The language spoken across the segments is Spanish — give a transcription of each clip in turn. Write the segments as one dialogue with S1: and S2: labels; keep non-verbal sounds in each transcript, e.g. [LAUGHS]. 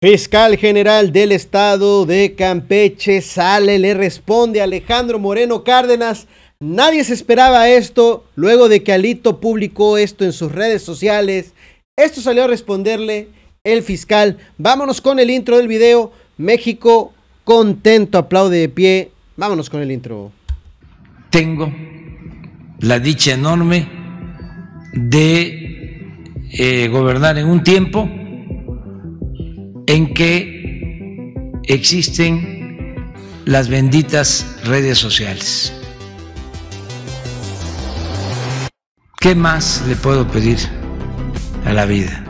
S1: Fiscal General del Estado de Campeche sale, le responde Alejandro Moreno Cárdenas. Nadie se esperaba esto luego de que Alito publicó esto en sus redes sociales. Esto salió a responderle el fiscal. Vámonos con el intro del video. México contento, aplaude de pie. Vámonos con el intro.
S2: Tengo la dicha enorme de eh, gobernar en un tiempo en que existen las benditas redes sociales. ¿Qué más le puedo pedir a la vida?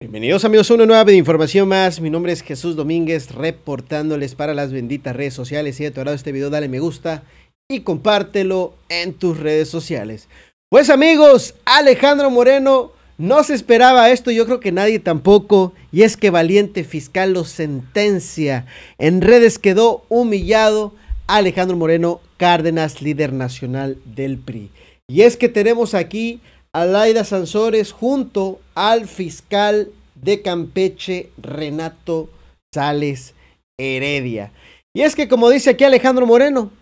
S1: Bienvenidos amigos a una nueva de información más. Mi nombre es Jesús Domínguez, reportándoles para las benditas redes sociales. Si te ha este video, dale me gusta y compártelo en tus redes sociales. Pues amigos, Alejandro Moreno no se esperaba esto, yo creo que nadie tampoco. Y es que valiente fiscal lo sentencia. En redes quedó humillado Alejandro Moreno Cárdenas, líder nacional del PRI. Y es que tenemos aquí a Laida Sansores junto al fiscal de Campeche, Renato Sales Heredia. Y es que como dice aquí Alejandro Moreno,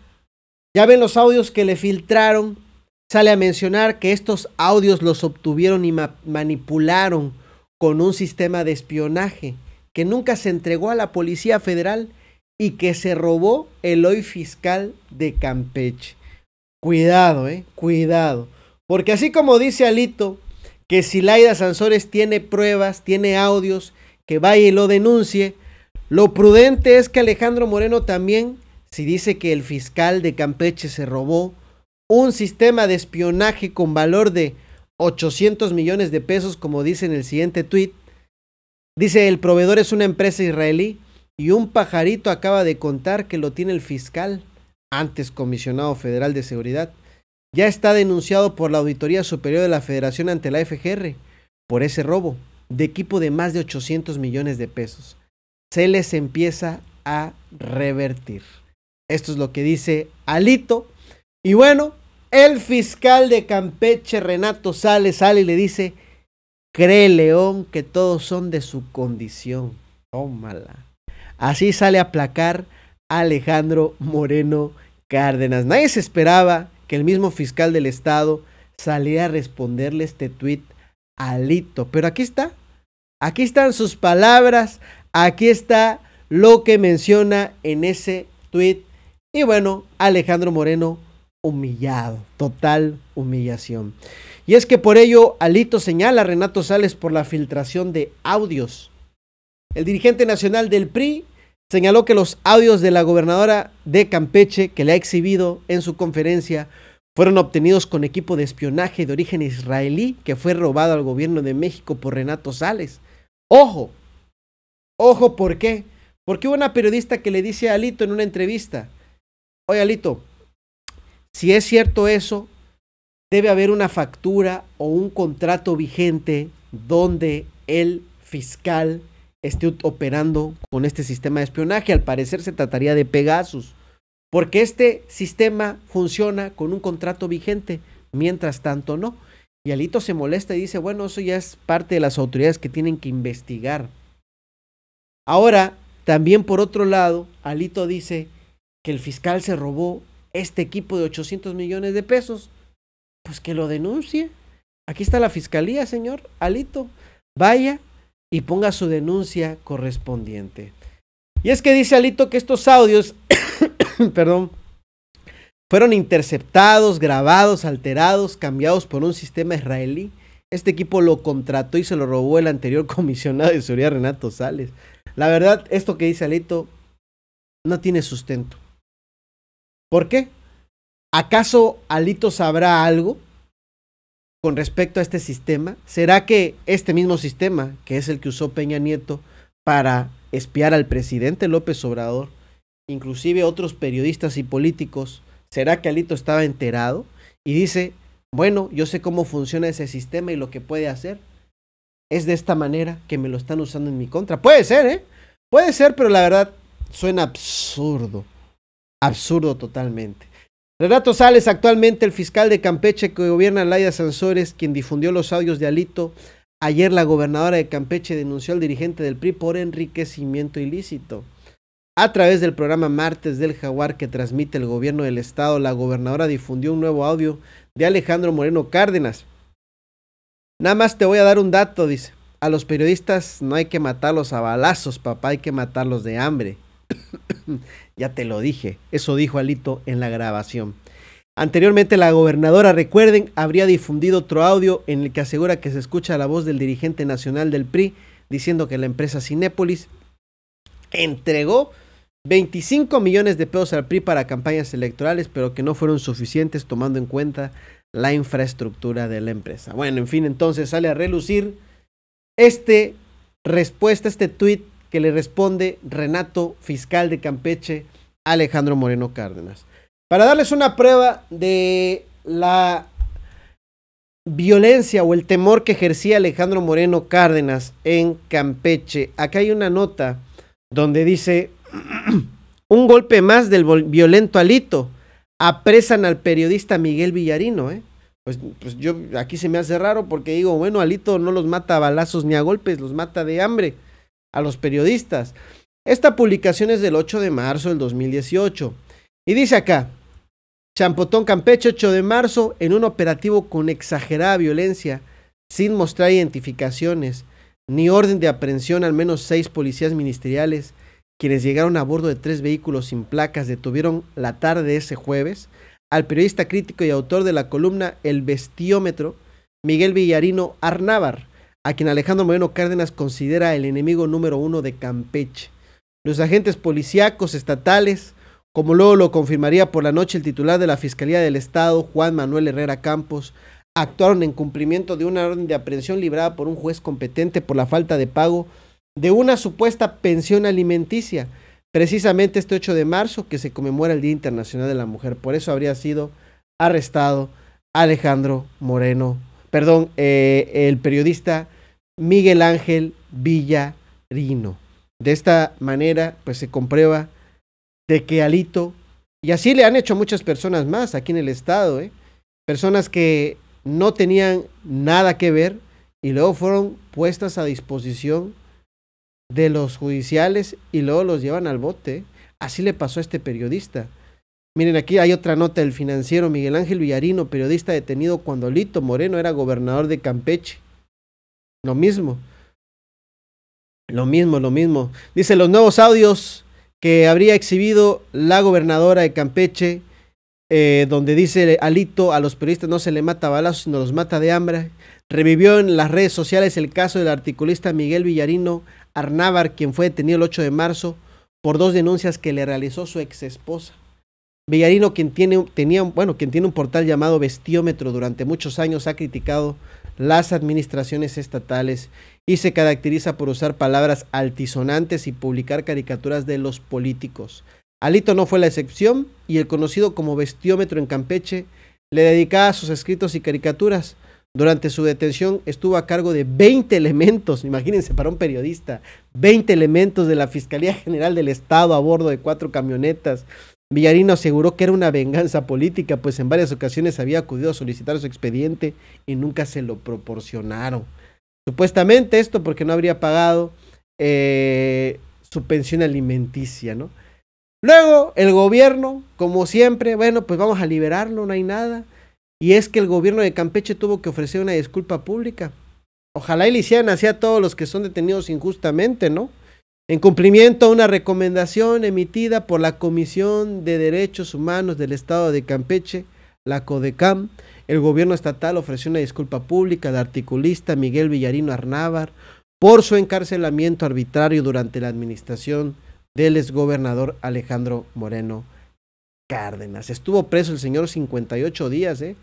S1: ya ven los audios que le filtraron sale a mencionar que estos audios los obtuvieron y manipularon con un sistema de espionaje que nunca se entregó a la Policía Federal y que se robó el hoy fiscal de Campeche. Cuidado, eh, cuidado. Porque así como dice Alito, que si Laida Sansores tiene pruebas, tiene audios, que vaya y lo denuncie, lo prudente es que Alejandro Moreno también, si dice que el fiscal de Campeche se robó un sistema de espionaje con valor de 800 millones de pesos, como dice en el siguiente tuit. Dice, el proveedor es una empresa israelí y un pajarito acaba de contar que lo tiene el fiscal, antes comisionado federal de seguridad. Ya está denunciado por la Auditoría Superior de la Federación ante la FGR por ese robo de equipo de más de 800 millones de pesos. Se les empieza a revertir. Esto es lo que dice Alito. Y bueno, el fiscal de Campeche, Renato Sales, sale y le dice, cree León que todos son de su condición. Tómala. Así sale a aplacar Alejandro Moreno Cárdenas. Nadie se esperaba que el mismo fiscal del estado saliera a responderle este tuit a Pero aquí está. Aquí están sus palabras. Aquí está lo que menciona en ese tuit. Y bueno, Alejandro Moreno humillado, total humillación. Y es que por ello Alito señala a Renato Sales por la filtración de audios. El dirigente nacional del PRI señaló que los audios de la gobernadora de Campeche que le ha exhibido en su conferencia fueron obtenidos con equipo de espionaje de origen israelí que fue robado al gobierno de México por Renato Sales. Ojo, ojo, ¿por qué? Porque hubo una periodista que le dice a Alito en una entrevista, oye Alito, si es cierto eso, debe haber una factura o un contrato vigente donde el fiscal esté operando con este sistema de espionaje. Al parecer se trataría de Pegasus, porque este sistema funciona con un contrato vigente, mientras tanto no. Y Alito se molesta y dice, bueno, eso ya es parte de las autoridades que tienen que investigar. Ahora, también por otro lado, Alito dice que el fiscal se robó este equipo de 800 millones de pesos, pues que lo denuncie. Aquí está la fiscalía, señor Alito. Vaya y ponga su denuncia correspondiente. Y es que dice Alito que estos audios, [COUGHS] perdón, fueron interceptados, grabados, alterados, cambiados por un sistema israelí. Este equipo lo contrató y se lo robó el anterior [LAUGHS] comisionado de seguridad Renato Sales. La verdad, esto que dice Alito no tiene sustento. ¿Por qué? ¿Acaso Alito sabrá algo con respecto a este sistema? ¿Será que este mismo sistema, que es el que usó Peña Nieto para espiar al presidente López Obrador, inclusive otros periodistas y políticos, ¿será que Alito estaba enterado? Y dice, bueno, yo sé cómo funciona ese sistema y lo que puede hacer. Es de esta manera que me lo están usando en mi contra. Puede ser, ¿eh? Puede ser, pero la verdad suena absurdo absurdo totalmente. Renato Sales, actualmente el fiscal de Campeche que gobierna Laida Sansores, quien difundió los audios de Alito. Ayer la gobernadora de Campeche denunció al dirigente del PRI por enriquecimiento ilícito. A través del programa Martes del Jaguar que transmite el gobierno del estado, la gobernadora difundió un nuevo audio de Alejandro Moreno Cárdenas. Nada más te voy a dar un dato, dice. A los periodistas no hay que matarlos a balazos, papá, hay que matarlos de hambre. [COUGHS] ya te lo dije, eso dijo Alito en la grabación. Anteriormente la gobernadora, recuerden, habría difundido otro audio en el que asegura que se escucha la voz del dirigente nacional del PRI diciendo que la empresa Cinépolis entregó 25 millones de pesos al PRI para campañas electorales, pero que no fueron suficientes tomando en cuenta la infraestructura de la empresa. Bueno, en fin, entonces sale a relucir este respuesta, este tweet que le responde Renato, fiscal de Campeche, Alejandro Moreno Cárdenas. Para darles una prueba de la violencia o el temor que ejercía Alejandro Moreno Cárdenas en Campeche, acá hay una nota donde dice, [CLEARS THROAT] un golpe más del violento alito, apresan al periodista Miguel Villarino, ¿eh? Pues, pues, yo aquí se me hace raro porque digo, bueno, Alito no los mata a balazos ni a golpes, los mata de hambre a los periodistas. Esta publicación es del 8 de marzo del 2018. Y dice acá, Champotón Campeche, 8 de marzo, en un operativo con exagerada violencia, sin mostrar identificaciones, ni orden de aprehensión, al menos seis policías ministeriales, quienes llegaron a bordo de tres vehículos sin placas, detuvieron la tarde ese jueves al periodista crítico y autor de la columna El Bestiómetro, Miguel Villarino Arnábar, a quien Alejandro Moreno Cárdenas considera el enemigo número uno de Campeche. Los agentes policíacos estatales, como luego lo confirmaría por la noche el titular de la Fiscalía del Estado, Juan Manuel Herrera Campos, actuaron en cumplimiento de una orden de aprehensión librada por un juez competente por la falta de pago de una supuesta pensión alimenticia, precisamente este 8 de marzo que se conmemora el Día Internacional de la Mujer. Por eso habría sido arrestado Alejandro Moreno perdón, eh, el periodista Miguel Ángel Villarino. De esta manera, pues se comprueba de que Alito, y así le han hecho muchas personas más aquí en el Estado, ¿eh? personas que no tenían nada que ver y luego fueron puestas a disposición de los judiciales y luego los llevan al bote. Así le pasó a este periodista. Miren, aquí hay otra nota del financiero Miguel Ángel Villarino, periodista detenido cuando Lito Moreno era gobernador de Campeche. Lo mismo. Lo mismo, lo mismo. Dice los nuevos audios que habría exhibido la gobernadora de Campeche, eh, donde dice Alito, a los periodistas no se le mata balazos, sino los mata de hambre. Revivió en las redes sociales el caso del articulista Miguel Villarino Arnávar quien fue detenido el 8 de marzo por dos denuncias que le realizó su ex esposa. Villarino, quien tiene, tenía, bueno, quien tiene un portal llamado Vestiómetro durante muchos años, ha criticado las administraciones estatales y se caracteriza por usar palabras altisonantes y publicar caricaturas de los políticos. Alito no fue la excepción y el conocido como Vestiómetro en Campeche le dedicaba sus escritos y caricaturas. Durante su detención estuvo a cargo de 20 elementos, [LAUGHS] imagínense para un periodista, 20 elementos de la Fiscalía General del Estado a bordo de cuatro camionetas Villarino aseguró que era una venganza política, pues en varias ocasiones había acudido a solicitar su expediente y nunca se lo proporcionaron. Supuestamente esto porque no habría pagado eh, su pensión alimenticia, ¿no? Luego el gobierno, como siempre, bueno, pues vamos a liberarlo, no hay nada. Y es que el gobierno de Campeche tuvo que ofrecer una disculpa pública. Ojalá y le hicieran así a todos los que son detenidos injustamente, ¿no? en cumplimiento a una recomendación emitida por la Comisión de Derechos Humanos del Estado de Campeche, la CODECAM, el gobierno estatal ofreció una disculpa pública al articulista Miguel Villarino Arnábar por su encarcelamiento arbitrario durante la administración del exgobernador Alejandro Moreno Cárdenas. Estuvo preso el señor 58 días, ¿eh?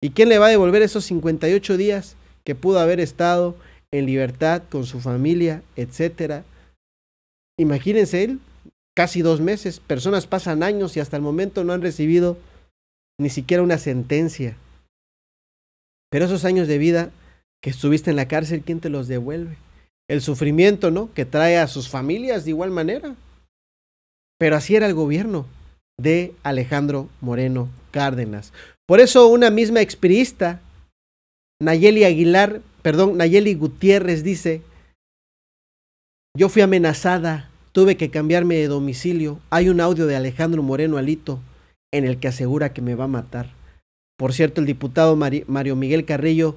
S1: ¿Y quién le va a devolver esos 58 días que pudo haber estado en libertad con su familia, etcétera? Imagínense él, casi dos meses, personas pasan años y hasta el momento no han recibido ni siquiera una sentencia. Pero esos años de vida que estuviste en la cárcel, ¿quién te los devuelve? El sufrimiento, ¿no? Que trae a sus familias de igual manera. Pero así era el gobierno de Alejandro Moreno Cárdenas. Por eso una misma expirista Nayeli Aguilar, perdón, Nayeli Gutiérrez dice, yo fui amenazada, tuve que cambiarme de domicilio. Hay un audio de Alejandro Moreno Alito en el que asegura que me va a matar. Por cierto, el diputado Mario Miguel Carrillo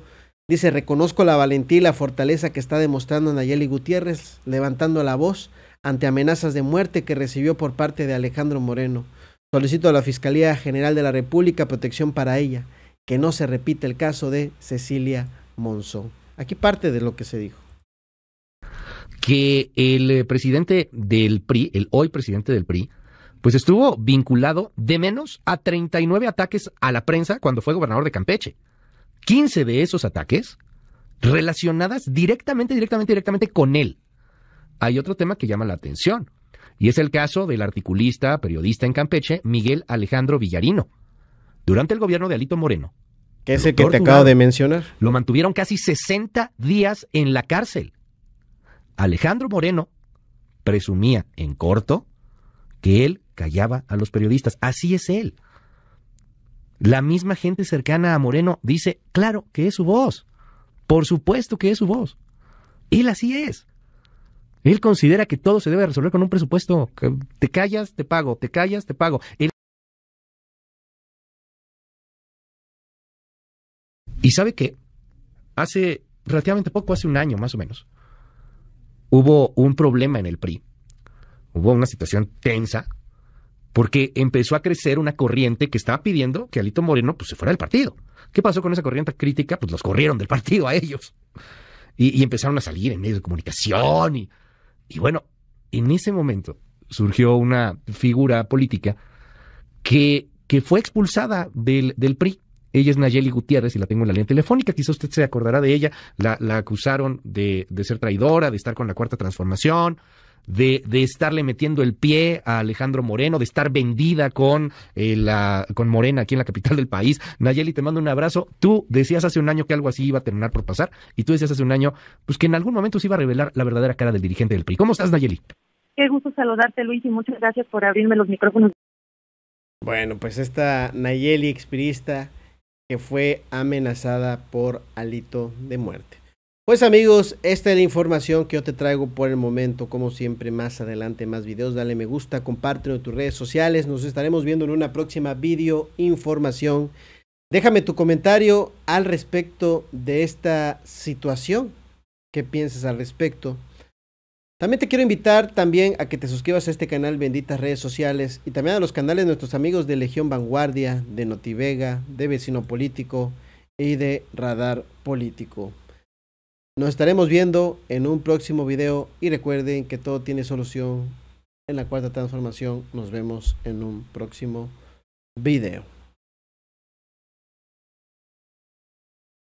S1: dice, reconozco la valentía y la fortaleza que está demostrando Nayeli Gutiérrez, levantando la voz ante amenazas de muerte que recibió por parte de Alejandro Moreno. Solicito a la Fiscalía General de la República protección para ella, que no se repita el caso de Cecilia Monzón. Aquí parte de lo que se dijo
S2: que el eh, presidente del PRI, el hoy presidente del PRI, pues estuvo vinculado de menos a 39 ataques a la prensa cuando fue gobernador de Campeche. 15 de esos ataques relacionadas directamente, directamente, directamente con él. Hay otro tema que llama la atención, y es el caso del articulista, periodista en Campeche, Miguel Alejandro Villarino. Durante el gobierno de Alito Moreno, que es el que te acabo de mencionar, lo mantuvieron casi 60 días en la cárcel. Alejandro Moreno presumía en corto que él callaba a los periodistas. Así es él. La misma gente cercana a Moreno dice, claro que es su voz. Por supuesto que es su voz. Él así es. Él considera que todo se debe resolver con un presupuesto. Que te callas, te pago, te callas, te pago. Y sabe que hace relativamente poco, hace un año más o menos, hubo un problema en el PRI. Hubo una situación tensa porque empezó a crecer una corriente que estaba pidiendo que Alito Moreno pues, se fuera del partido. ¿Qué pasó con esa corriente crítica? Pues los corrieron del partido a ellos. Y, empezaron a salir en medios de comunicación. Y, y bueno, en ese momento surgió una figura política que, que fue expulsada del PRI ella es Nayeli Gutiérrez y la tengo en la línea telefónica. Quizá usted se acordará de ella. La, la acusaron de, de, ser traidora, de estar con la cuarta transformación, de, de, estarle metiendo el pie a Alejandro Moreno, de estar vendida con, eh, la, con Morena aquí en la capital del país. Nayeli, te mando un abrazo. Tú decías hace un año que algo así iba a terminar por pasar y tú decías hace un año pues que en algún momento se iba a revelar la verdadera cara del dirigente del PRI. ¿Cómo estás, Nayeli? Qué gusto saludarte, Luis, y muchas gracias por abrirme los micrófonos.
S1: Bueno, pues esta Nayeli, expirista que fue amenazada por Alito de muerte. Pues amigos, esta es la información que yo te traigo por el momento. Como siempre, más adelante más videos. Dale me gusta, compártelo en tus redes sociales. Nos estaremos viendo en una próxima video información. Déjame tu comentario al respecto de esta situación. ¿Qué piensas al respecto? También te quiero invitar también a que te suscribas a este canal Benditas Redes Sociales y también a los canales de nuestros amigos de Legión Vanguardia, de Notivega, de Vecino Político y de Radar Político. Nos estaremos viendo en un próximo video y recuerden que todo tiene solución en la cuarta transformación. Nos vemos
S2: en un próximo video.